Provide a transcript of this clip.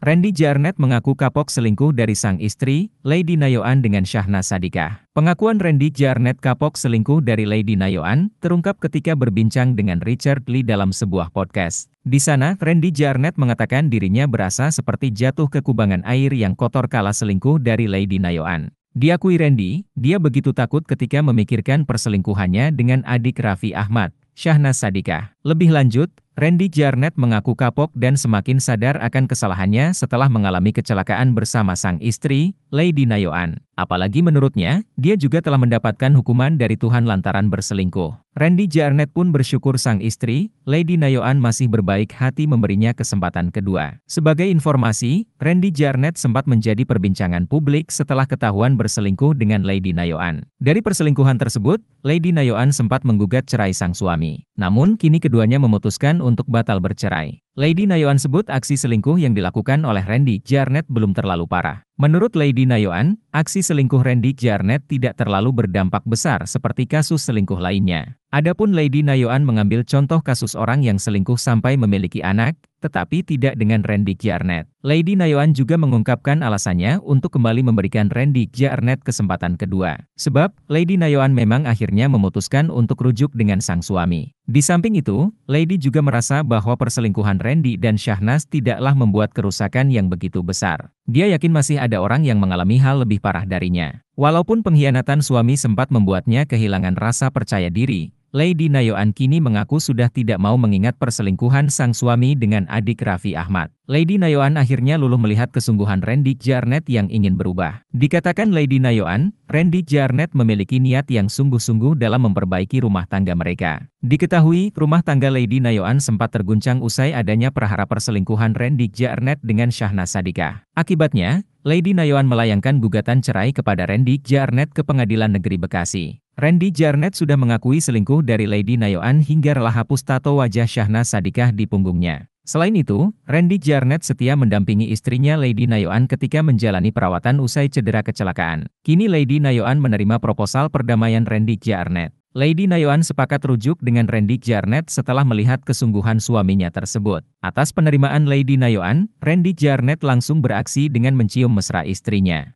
Randy Jarnett mengaku kapok selingkuh dari sang istri, Lady Nayoan dengan Syahna Sadikah. Pengakuan Randy Jarnett kapok selingkuh dari Lady Nayoan terungkap ketika berbincang dengan Richard Lee dalam sebuah podcast. Di sana, Randy Jarnett mengatakan dirinya berasa seperti jatuh ke kubangan air yang kotor kala selingkuh dari Lady Nayoan. Diakui Randy, dia begitu takut ketika memikirkan perselingkuhannya dengan adik Raffi Ahmad, Syahna Sadikah. Lebih lanjut, Randy Jarnett mengaku kapok dan semakin sadar akan kesalahannya setelah mengalami kecelakaan bersama sang istri, Lady Nayoan. Apalagi menurutnya, dia juga telah mendapatkan hukuman dari Tuhan lantaran berselingkuh. Randy Jarnett pun bersyukur sang istri, Lady Nayoan masih berbaik hati memberinya kesempatan kedua. Sebagai informasi, Randy Jarnett sempat menjadi perbincangan publik setelah ketahuan berselingkuh dengan Lady Nayoan. Dari perselingkuhan tersebut, Lady Nayoan sempat menggugat cerai sang suami. Namun, kini keduanya memutuskan untuk batal bercerai. Lady Nayoan sebut aksi selingkuh yang dilakukan oleh Randy Jarnett belum terlalu parah. Menurut Lady Nayoan, aksi selingkuh Randy Jarnett tidak terlalu berdampak besar seperti kasus selingkuh lainnya. Adapun Lady Nayoan mengambil contoh kasus orang yang selingkuh sampai memiliki anak, tetapi tidak dengan Randy Giarnett. Lady Nayoan juga mengungkapkan alasannya untuk kembali memberikan Randy Giarnett kesempatan kedua. Sebab, Lady Nayoan memang akhirnya memutuskan untuk rujuk dengan sang suami. Di samping itu, Lady juga merasa bahwa perselingkuhan Randy dan Syahnas tidaklah membuat kerusakan yang begitu besar. Dia yakin masih ada orang yang mengalami hal lebih parah darinya. Walaupun pengkhianatan suami sempat membuatnya kehilangan rasa percaya diri, Lady Nayoan kini mengaku sudah tidak mau mengingat perselingkuhan sang suami dengan adik Raffi Ahmad. Lady Nayoan akhirnya luluh melihat kesungguhan Randy Jarnet yang ingin berubah. Dikatakan Lady Nayoan, Randy Jarnet memiliki niat yang sungguh-sungguh dalam memperbaiki rumah tangga mereka. Diketahui, rumah tangga Lady Nayoan sempat terguncang usai adanya perhara perselingkuhan Randy Jarnet dengan Syahna Sadika. Akibatnya, Lady Nayoan melayangkan gugatan cerai kepada Randy Jarnet ke Pengadilan Negeri Bekasi. Randy Jarnett sudah mengakui selingkuh dari Lady Nayoan hingga rela hapus tato wajah Syahna Sadikah di punggungnya. Selain itu, Randy Jarnett setia mendampingi istrinya Lady Nayoan ketika menjalani perawatan usai cedera kecelakaan. Kini Lady Nayoan menerima proposal perdamaian Randy Jarnett. Lady Nayoan sepakat rujuk dengan Randy Jarnett setelah melihat kesungguhan suaminya tersebut. Atas penerimaan Lady Nayoan, Randy Jarnett langsung beraksi dengan mencium mesra istrinya.